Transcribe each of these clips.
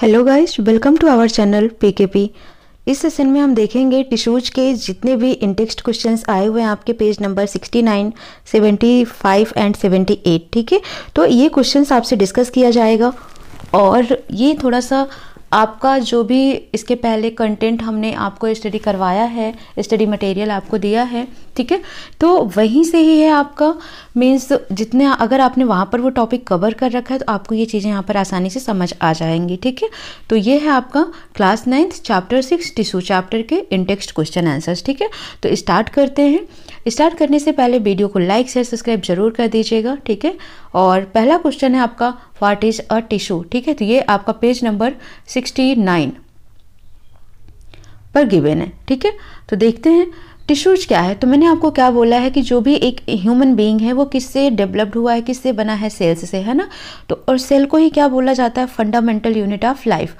Hello guys welcome to our channel PKP इस session में हम देखेंगे टिशूज के जितने भी इंटेक्स्ट क्वेश्चंस आए हुए हैं आपके पेज नंबर 69, 75 एंड 78 ठीक है तो ये क्वेश्चंस आपसे डिस्कस किया जाएगा और ये थोड़ा सा आपका जो भी इसके पहले कंटेंट हमने आपको स्टडी करवाया है स्टडी मटेरियल आपको दिया है ठीक है तो वहीं से ही है आपका मीन्स जितने अगर आपने वहाँ पर वो टॉपिक कवर कर रखा है तो आपको ये चीज़ें यहाँ पर आसानी से समझ आ जाएंगी ठीक है तो ये है आपका class ninth chapter six tissue chapter के इंटेक्सट क्वेश्चन आंसर्स ठीक है तो स्टार्ट करते हैं स्टार्ट करने से पहले वीडियो को लाइक शेयर सब्सक्राइब जरूर कर दीजिएगा ठीक है और पहला क्वेश्चन है आपका व्हाट इज़ अ टिश्यू ठीक है तो ये आपका पेज नंबर सिक्सटी नाइन पर गिवेन है ठीक है तो देखते हैं टिश्यूज क्या है तो मैंने आपको क्या बोला है कि जो भी एक ह्यूमन बीइंग है वो किससे डेवलप्ड हुआ है किससे बना है सेल्स से है ना तो और सेल को ही क्या बोला जाता है fundamental unit of life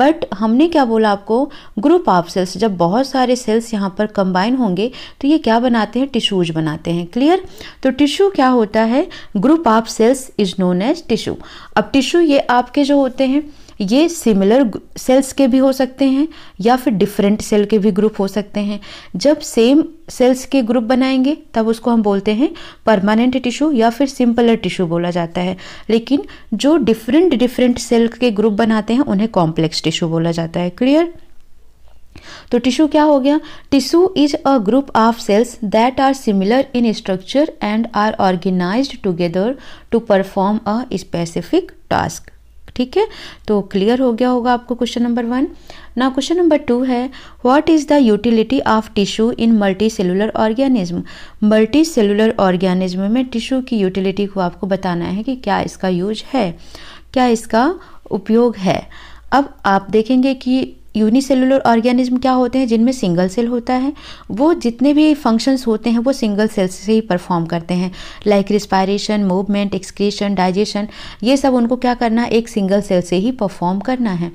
but हमने क्या बोला आपको ग्रुप ऑफ सेल्स जब बहुत सारे सेल्स यहाँ पर कंबाइन होंगे तो ये क्या बनाते हैं टिश्यूज बनाते हैं क्लियर तो टिश्यू क्या होता है group of cells is known as tissue अब टिश्यू ये आपके जो होते हैं ये सिमिलर सेल्स के भी हो सकते हैं या फिर डिफरेंट सेल के भी ग्रुप हो सकते हैं जब सेम सेल्स के ग्रुप बनाएंगे तब उसको हम बोलते हैं परमानेंट टिश्यू या फिर सिंपलर टिश्यू बोला जाता है लेकिन जो डिफरेंट डिफरेंट सेल के ग्रुप बनाते हैं उन्हें कॉम्प्लेक्स टिश्यू बोला जाता है क्लियर तो टिश्यू क्या हो गया tissue is a group of cells that are similar in structure and are organized together to perform a specific task ठीक है तो क्लियर हो गया होगा आपको क्वेश्चन नंबर वन ना क्वेश्चन नंबर टू है what is the utility of tissue in multicellular organism multicellular organism में टिश्यू की यूटिलिटी को आपको बताना है कि क्या इसका यूज है क्या इसका उपयोग है अब आप देखेंगे कि यूनिसेलुलर ऑर्गेनिज्म क्या होते हैं जिनमें सिंगल सेल होता है वो जितने भी फंक्शंस होते हैं वो सिंगल सेल से ही परफॉर्म करते हैं like respiration movement excretion digestion ये सब उनको क्या करना है एक सिंगल सेल से ही परफॉर्म करना है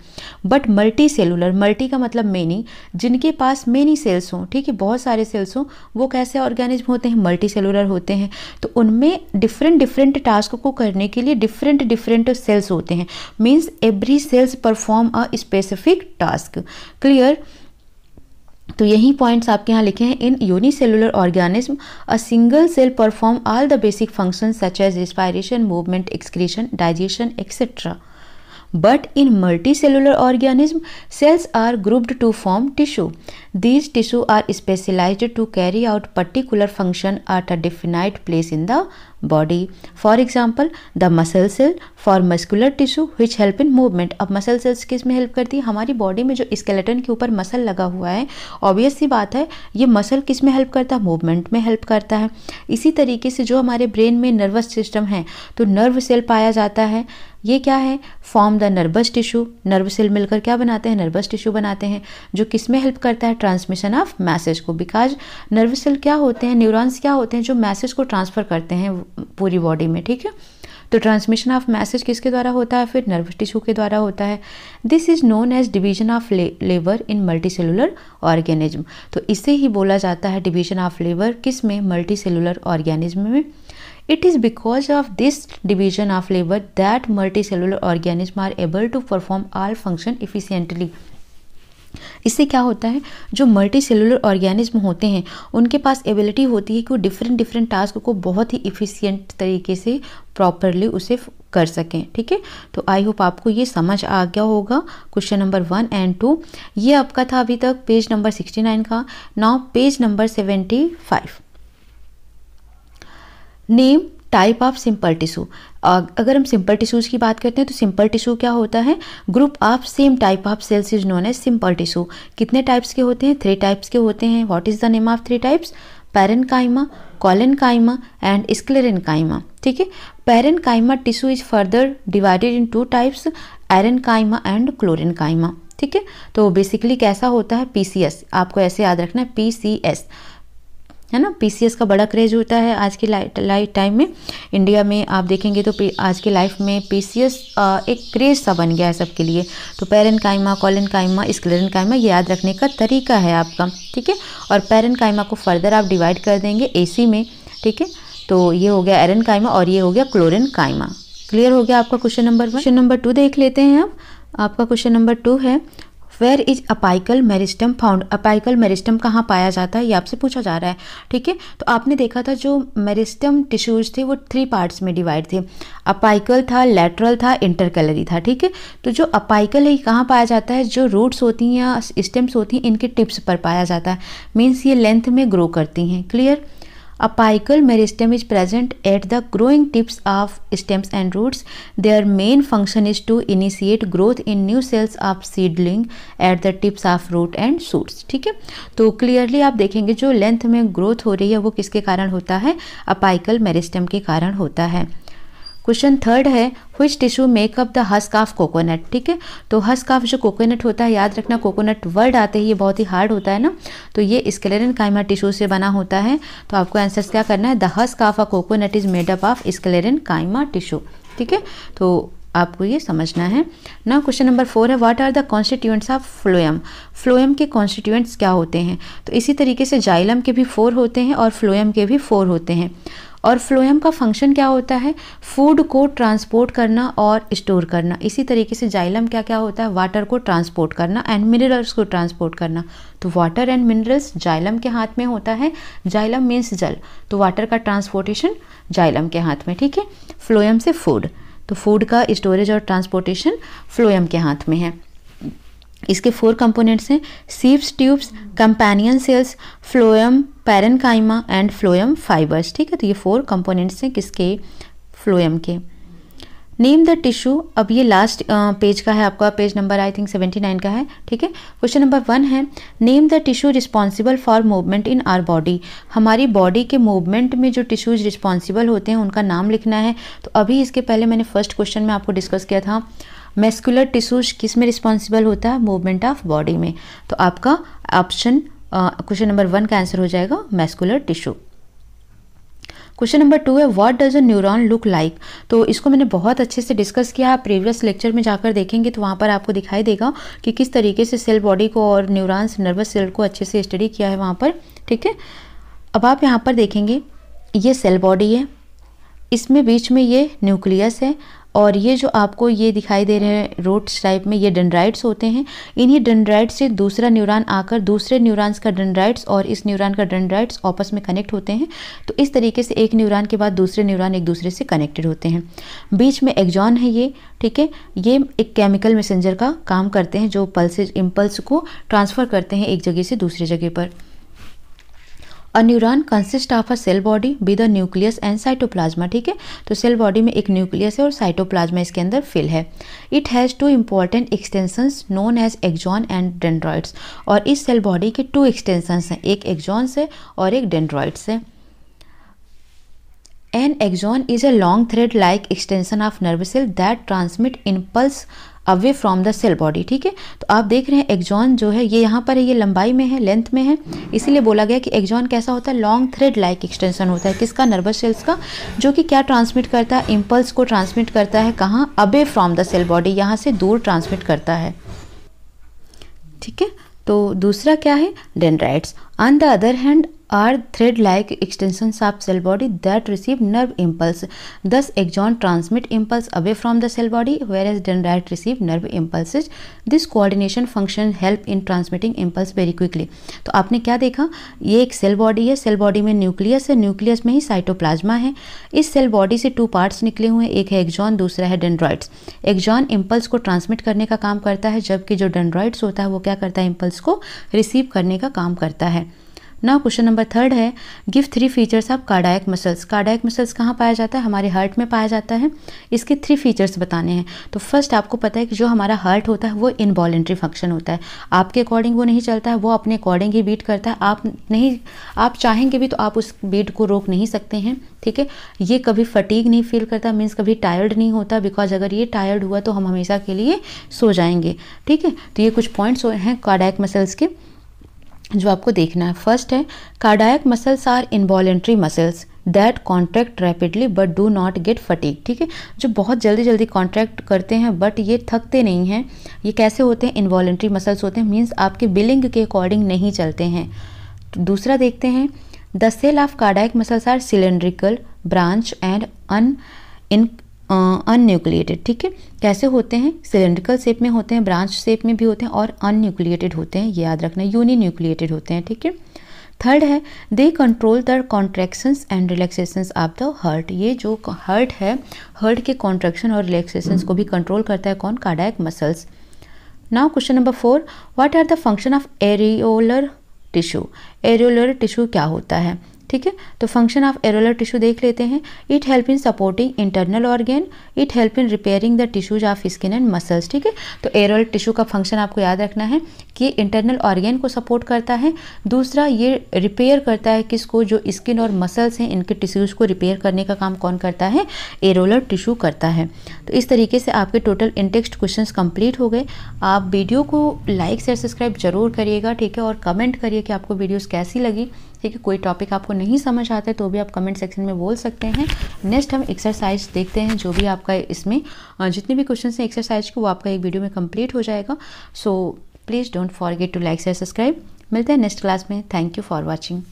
बट मल्टी सेलुलर मल्टी का मतलब मेनी जिनके पास मेनी सेल्स हों ठीक है बहुत सारे सेल्स हों वो कैसे ऑर्गेनिज्म होते हैं मल्टी सेलुलर होते हैं तो उनमें डिफरेंट डिफरेंट टास्क को करने के लिए डिफरेंट डिफरेंट सेल्स होते हैं means every cells perform a specific task task clear तो यही पॉइंट्स आपके यहाँ लिखे हैं in unicellular organism a single cell perform all the basic function such as respiration movement excretion digestion etcetera but in multicellular organism cells are grouped to form tissue these tissue are specialize to carry out particular function at a definite place in the body. For example, the muscle cell for muscular tissue which help in movement. ab muscle cells kis mein help karti hai hamari body mein jo skeleton ke upar muscle laga hua hai obvious si baat hai ye muscle kis mein help karta है movement mein help karta hai isi tarike se jo hamare brain mein nervous system hai to nerve cell paya jata hai ये क्या है form the nervous tissue nerve cell मिलकर क्या बनाते हैं nervous tissue बनाते हैं जो किस में हेल्प करता है ट्रांसमिशन ऑफ मैसेज को बिकॉज नर्व सेल क्या होते हैं न्यूरॉन्स क्या होते हैं जो मैसेज को ट्रांसफ़र करते हैं पूरी बॉडी में ठीक है तो ट्रांसमिशन ऑफ मैसेज किसके द्वारा होता है फिर नर्वस टिश्यू के द्वारा होता है this is known as division of labour in multicellular organism तो इसे ही बोला जाता है डिवीजन ऑफ लेबर किस में मल्टी सेलुलर ऑर्गेनिज्म में it is because of this division of labour that multicellular organism are able to perform all function efficiently इससे क्या होता है जो मल्टी सेलुलर ऑर्गेनिज्म होते हैं उनके पास एबिलिटी होती है कि वो डिफरेंट डिफरेंट टास्क को बहुत ही इफ़िशियंट तरीके से प्रॉपरली उसे कर सकें ठीक है तो आई होप आपको ये समझ आ गया होगा question number one and two ये आपका था अभी तक पेज नंबर सिक्सटी नाइन का now page number seventy five name type of simple tissue अगर हम सिंपल टिश्यूज़ की बात करते हैं तो सिंपल टिशू क्या होता है group of same type of cells is known as simple tissue कितने टाइप्स के होते हैं थ्री टाइप्स के होते हैं what is the name of three types parenchyma collenchyma and काइमा ठीक है parenchyma tissue is further divided into types काइमा एंड क्लोरिन काइमा ठीक है तो बेसिकली कैसा होता है पीसीएस आपको ऐसे याद रखना है पीसीएस है ना पीसीएस का बड़ा क्रेज होता है आज के लाइफ टाइम में इंडिया में आप देखेंगे तो आज के लाइफ में पीसीएस एक क्रेज सा बन गया है सबके लिए तो पेरन कायमा कॉलन कायमा स्क्लेरन कायमा ये याद रखने का तरीका है आपका ठीक है और पेरन कायमा को फर्दर आप डिवाइड कर देंगे ए में ठीक है तो ये हो गया एरन कायमा और ये हो गया क्लोरिन कायमा क्लियर हो गया आपका question number one question number two देख लेते हैं आप आपका क्वेश्चन नंबर टू है where is apical meristem found apical meristem कहाँ पाया जाता है ये आपसे पूछा जा रहा है ठीक है तो आपने देखा था जो मेरिस्टम टिश्यूज थे वो थ्री पार्ट्स में डिवाइड थे अपाइकल था लेटरल था इंटरकलरी था ठीक है तो जो अपाइकल है कहाँ पाया जाता है जो रूट्स होती हैं या स्टेम्स होती हैं इनके टिप्स पर पाया जाता है मीन्स ये लेंथ में ग्रो करती हैं clear apical meristem is present at the growing tips of stems and roots their main function is to initiate growth in new cells of seedling at the tips of root and shoots ठीक है तो clearly आप देखेंगे जो length में growth हो रही है वो किसके कारण होता है अपाइकल मेरिस्टम के कारण होता है क्वेश्चन थर्ड है which tissue make up the husk of coconut ठीक है तो हस्क ऑफ जो कोकोनट होता है याद रखना कोकोनट वर्ड आते ही ये बहुत ही हार्ड होता है ना तो ये स्केलेरन काइमा टिश्यू से बना होता है तो आपको आंसर क्या करना है the husk of a coconut is made up of sclerenchyma tissue ठीक है तो आपको ये समझना है ना क्वेश्चन नंबर फोर है what are the constituents of phloem phloem के कॉन्स्टिट्यूएंट्स क्या होते हैं तो इसी तरीके से जाइलम के भी फोर होते हैं और फ्लोएम के भी फोर होते हैं और फ्लोएम का फंक्शन क्या होता है फूड को ट्रांसपोर्ट करना और स्टोर करना इसी तरीके से जाइलम क्या क्या होता है वाटर को ट्रांसपोर्ट करना एंड मिनरल्स को ट्रांसपोर्ट करना तो वाटर एंड मिनरल्स जाइलम के हाथ में होता है जाइलम मीन्स जल तो वाटर का ट्रांसपोर्टेशन जाइलम के हाथ में ठीक है फ्लोएम से फूड तो फूड का स्टोरेज और ट्रांसपोर्टेशन फ्लोएम के हाथ में है इसके फोर कंपोनेंट्स हैं sieves tubes companion cells phloem parenchyma and phloem fibres ठीक है तो ये फोर कंपोनेंट्स हैं किसके फ्लोएम के नेम द टिश्यू अब ये लास्ट पेज का है आपका page number I think seventy nine का है ठीक है क्वेश्चन नंबर वन है name the tissue responsible for movement in our body हमारी बॉडी के मूवमेंट में जो टिश्यूज रिस्पॉन्सिबल होते हैं उनका नाम लिखना है तो अभी इसके पहले मैंने फर्स्ट क्वेश्चन में आपको डिस्कस किया था मेस्कुलर टिश्यूज किस में रिस्पॉन्सिबल होता है मूवमेंट ऑफ बॉडी में तो आपका ऑप्शन क्वेश्चन नंबर वन का आंसर हो जाएगा muscular tissue question number two है what does a neuron look like तो इसको मैंने बहुत अच्छे से डिस्कस किया आप प्रीवियस लेक्चर में जाकर देखेंगे तो वहाँ पर आपको दिखाई देगा कि किस तरीके से सेल बॉडी को और न्यूरॉन्स नर्वस सेल को अच्छे से स्टडी किया है वहाँ पर ठीक है अब आप यहाँ पर देखेंगे ये सेल बॉडी है इसमें बीच में ये न्यूक्लियस है और ये जो आपको ये दिखाई दे रहे हैं रोट्स टाइप में ये डेंड्राइट्स होते हैं इन्हीं डेंड्राइट्स से दूसरा न्यूरॉन आकर दूसरे न्यूरॉन्स का डेंड्राइट्स और इस न्यूरॉन का डेंड्राइट्स आपस में कनेक्ट होते हैं तो इस तरीके से एक न्यूरॉन के बाद दूसरे न्यूरॉन एक दूसरे से कनेक्टेड होते हैं बीच में एक्जॉन है ये ठीक है ये एक केमिकल मैसेंजर का काम करते हैं जो पल्सेज इम्पल्स को ट्रांसफ़र करते हैं एक जगह से दूसरी जगह पर a neuron consist of a cell body with a nucleus and cytoplasm ठीक है तो सेल बॉडी में एक न्यूक्लियस है और साइटोप्लाज्मा इसके अंदर फिल है it has two important extensions known as axon and dendrites और इस सेल बॉडी के टू एक्सटेंशंस हैं एक एक्जॉन्स है और एक डेंड्रॉइड्स है An axon is a long thread-like extension of nerve cell that transmit impulse away from the cell body ठीक है तो आप देख रहे हैं एक्जॉन जो है ये यहाँ पर है ये लंबाई में है लेंथ में है इसीलिए बोला गया कि एक्जॉन कैसा होता है लॉन्ग थ्रेड लाइक एक्सटेंशन होता है किसका नर्वस सेल्स का जो कि क्या ट्रांसमिट करता है इम्पल्स को ट्रांसमिट करता है कहाँ away from the cell body यहाँ से दूर ट्रांसमिट करता है ठीक है तो दूसरा क्या है dendrites on the other hand are thread like extension of cell body that receive nerve impulse thus axon transmit impulse away from the cell body whereas dendrite receive nerve impulse this coordination function help in transmitting impulse very quickly तो आपने क्या देखा ये एक cell body है cell body में nucleus है nucleus में ही साइटोप्लाज्मा है इस सेल बॉडी से टू पार्ट्स निकले हुए हैं एक है एक्जॉन दूसरा है डेंड्रॉइड्स एक्जॉन इम्पल्स को ट्रांसमिट करने का काम करता है जबकि जो डेंड्रॉइड्स होता है वो क्या करता है इम्पल्स को रिसीव करने का काम करता है नाउ क्वेश्चन नंबर थर्ड है give three features of cardiac muscles cardiac muscles कहाँ पाया जाता है हमारे हार्ट में पाया जाता है इसके थ्री फीचर्स बताने हैं तो फर्स्ट आपको पता है कि जो हमारा हार्ट होता है वो इनवॉलेंट्री फंक्शन होता है आपके अकॉर्डिंग वो नहीं चलता है वो अपने अकॉर्डिंग ही बीट करता है आप नहीं आप चाहेंगे भी तो आप उस बीट को रोक नहीं सकते हैं ठीक है ये कभी फटीग नहीं फील करता मीन्स कभी टायर्ड नहीं होता बिकॉज अगर ये टायर्ड हुआ तो हम हमेशा के लिए सो जाएंगे ठीक है तो ये कुछ पॉइंट्स हैं कार्डायक मसल्स के जो आपको देखना है फर्स्ट है cardiac muscles are involuntary muscles that contract rapidly but do not get fatigue ठीक है जो बहुत जल्दी जल्दी कॉन्ट्रैक्ट करते हैं बट ये थकते नहीं हैं ये कैसे होते हैं इन्वॉलेंट्री मसल्स होते हैं मीन्स आपके बिलिंग के अकॉर्डिंग नहीं चलते हैं दूसरा देखते हैं the cell of cardiac muscles are cylindrical branch and un uninucleated ठीक है कैसे होते हैं सिलेंड्रिकल शेप में होते हैं ब्रांच शेप में भी होते हैं और अनन्यूक्लिएटेड होते हैं ये याद रखना यूनि न्यूक्लिएटेड होते हैं ठीक है थर्ड है they control the contractions and relaxations of the heart ये जो हर्ट है हर्ट के कॉन्ट्रेक्शन और रिलैक्सेशंस को भी कंट्रोल करता है कौन cardiac muscles now question number four what are the function of areolar tissue areolar tissue क्या होता है ठीक है तो फंक्शन ऑफ एरोलर टिश्यू देख लेते हैं it help in supporting internal organ it help in repairing the tissues of skin and muscles ठीक है तो एरोल टिश्यू का फंक्शन आपको याद रखना है कि इंटरनल ऑर्गेन को सपोर्ट करता है दूसरा ये रिपेयर करता है किसको जो स्किन और मसल्स हैं इनके टिश्यूज़ को रिपेयर करने का काम कौन करता है एरोलर टिश्यू करता है तो इस तरीके से आपके टोटल इंटेक्स्ट क्वेश्चंस कंप्लीट हो गए आप वीडियो को लाइक शेयर सब्सक्राइब जरूर करिएगा ठीक है और कमेंट करिए कि आपको वीडियोज़ कैसी लगी ठीक है कोई टॉपिक आपको नहीं समझ आता तो भी आप कमेंट सेक्शन में बोल सकते हैं नेक्स्ट हम एक्सरसाइज देखते हैं जो भी आपका इसमें जितने भी क्वेश्चन हैं एक्सरसाइज के वो आपका एक वीडियो में कंप्लीट हो जाएगा so so, please don't forget to like share subscribe मिलते हैं नेक्स्ट क्लास में थैंक यू फॉर वॉचिंग